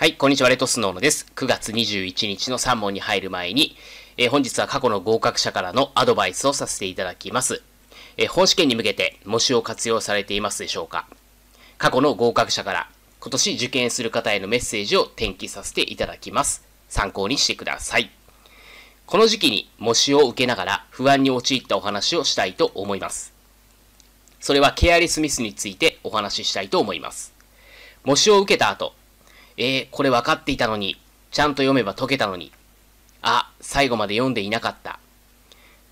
はい、こんにちは、レトスノーノです。9月21日の3問に入る前に、えー、本日は過去の合格者からのアドバイスをさせていただきます。えー、本試験に向けて模試を活用されていますでしょうか過去の合格者から今年受験する方へのメッセージを転記させていただきます。参考にしてください。この時期に模試を受けながら不安に陥ったお話をしたいと思います。それはケアレスミスについてお話ししたいと思います。模試を受けた後、えー、これ分かっていたのに。ちゃんと読めば解けたのに。あ、最後まで読んでいなかった。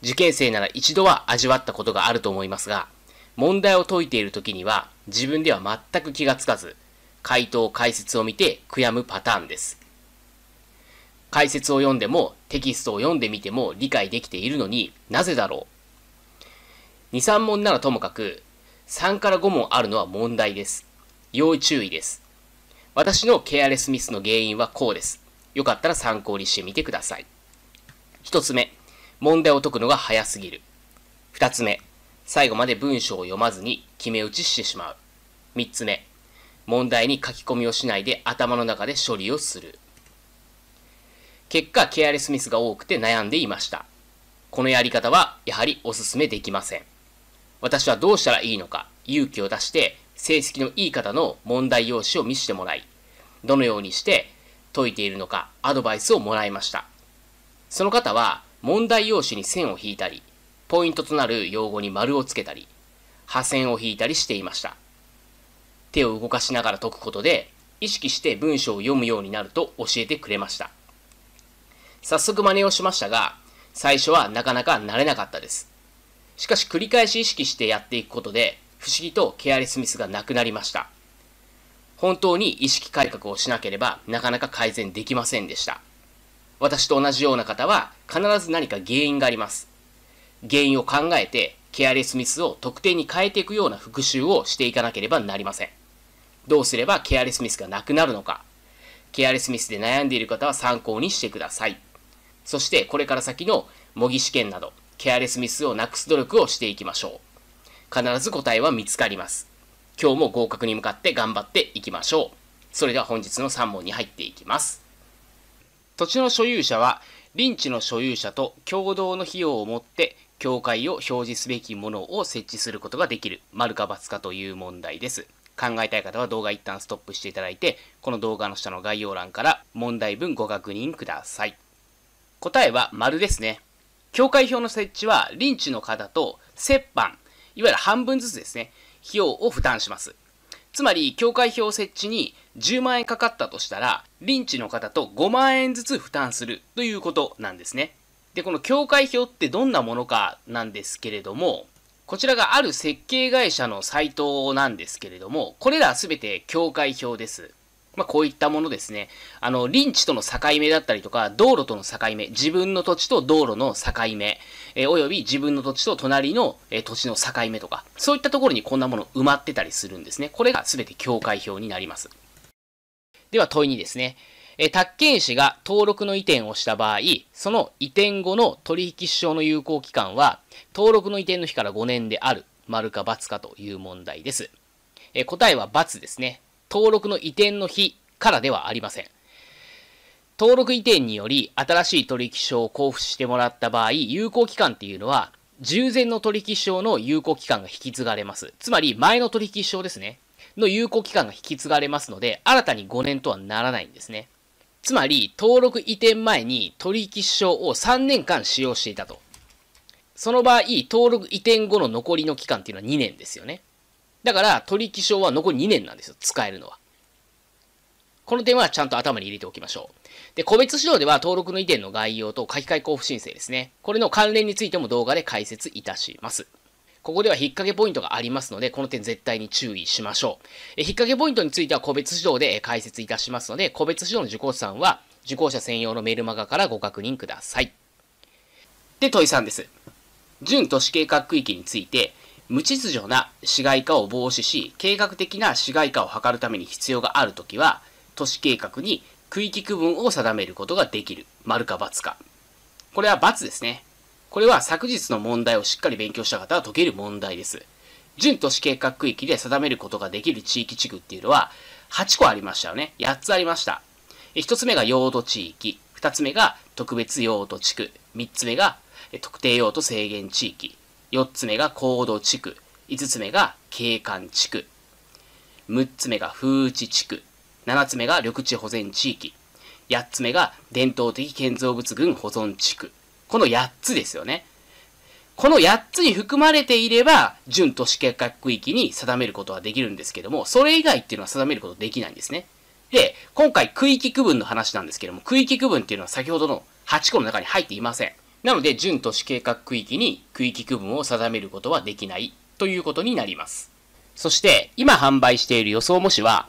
受験生なら一度は味わったことがあると思いますが、問題を解いている時には自分では全く気がつかず、回答解説を見て悔やむパターンです。解説を読んでもテキストを読んでみても理解できているのになぜだろう ?2、3問ならともかく、3から5問あるのは問題です。要注意です。私のケアレスミスの原因はこうです。よかったら参考にしてみてください。1つ目、問題を解くのが早すぎる。2つ目、最後まで文章を読まずに決め打ちしてしまう。3つ目、問題に書き込みをしないで頭の中で処理をする。結果、ケアレスミスが多くて悩んでいました。このやり方はやはりおすすめできません。私はどうしたらいいのか、勇気を出して成績のいい方の問題用紙を見せてもらい、どのようにして解いているのかアドバイスをもらいました。その方は問題用紙に線を引いたり、ポイントとなる用語に丸をつけたり、破線を引いたりしていました。手を動かしながら解くことで、意識して文章を読むようになると教えてくれました。早速真似をしましたが、最初はなかなか慣れなかったです。しかし繰り返し意識してやっていくことで、不思議とケアレスミスがなくなりました。本当に意識改革をしなければなかなか改善できませんでした。私と同じような方は必ず何か原因があります。原因を考えてケアレスミスを特定に変えていくような復習をしていかなければなりません。どうすればケアレスミスがなくなるのか、ケアレスミスで悩んでいる方は参考にしてください。そしてこれから先の模擬試験などケアレスミスをなくす努力をしていきましょう。必ず答えは見つかります。今日も合格に向かって頑張っていきましょう。それでは本日の3問に入っていきます。土地の所有者は、ン地の所有者と共同の費用をもって、境界を表示すべきものを設置することができる、丸か×かという問題です。考えたい方は動画一旦ストップしていただいて、この動画の下の概要欄から問題文ご確認ください。答えは丸ですね。境界表の設置は、ン地の方と折半、いわゆる半分ずつですね、費用を負担します。つまり、境界票設置に10万円かかったとしたら、臨地の方と5万円ずつ負担するということなんですね。で、この境界票ってどんなものかなんですけれども、こちらがある設計会社のサイトなんですけれども、これらすべて境界表です。まあ、こういったものですね。あの、臨地との境目だったりとか、道路との境目、自分の土地と道路の境目、えー、および自分の土地と隣の、えー、土地の境目とか、そういったところにこんなもの埋まってたりするんですね。これが全て境界表になります。では問い2ですね。え宅建士が登録の移転をした場合、その移転後の取引証の有効期間は、登録の移転の日から5年である、丸か×かという問題です。え答えは×ですね。登録の移転の日からではありません。登録移転により新しい取引証を交付してもらった場合、有効期間っていうのは、従前の取引証の有効期間が引き継がれます。つまり、前の取引証ですね。の有効期間が引き継がれますので、新たに5年とはならないんですね。つまり、登録移転前に取引証を3年間使用していたと。その場合、登録移転後の残りの期間っていうのは2年ですよね。だから、取引証は残り2年なんですよ、使えるのは。この点はちゃんと頭に入れておきましょう。で、個別指導では登録の移転の概要と書き換え交付申請ですね。これの関連についても動画で解説いたします。ここでは引っ掛けポイントがありますので、この点絶対に注意しましょう。え引っ掛けポイントについては個別指導で解説いたしますので、個別指導の受講者さんは受講者専用のメルマガからご確認ください。で、問い3です。準都市計画区域について、無秩序な市街化を防止し、計画的な市街化を図るために必要があるときは、都市計画に区域区分を定めることができる。丸か×か。これは×ですね。これは昨日の問題をしっかり勉強した方は解ける問題です。準都市計画区域で定めることができる地域地区っていうのは、8個ありましたよね。8つありました。1つ目が用途地域。2つ目が特別用途地区。3つ目が特定用途制限地域。4つ目が高度地区。5つ目が景観地区。6つ目が風地地区。7つ目が緑地保全地域。8つ目が伝統的建造物群保存地区。この8つですよね。この8つに含まれていれば、準都市計画区域に定めることはできるんですけども、それ以外っていうのは定めることできないんですね。で、今回区域区分の話なんですけども、区域区分っていうのは先ほどの8個の中に入っていません。なので、準都市計画区域に区域区分を定めることはできないということになります。そして、今販売している予想模試は、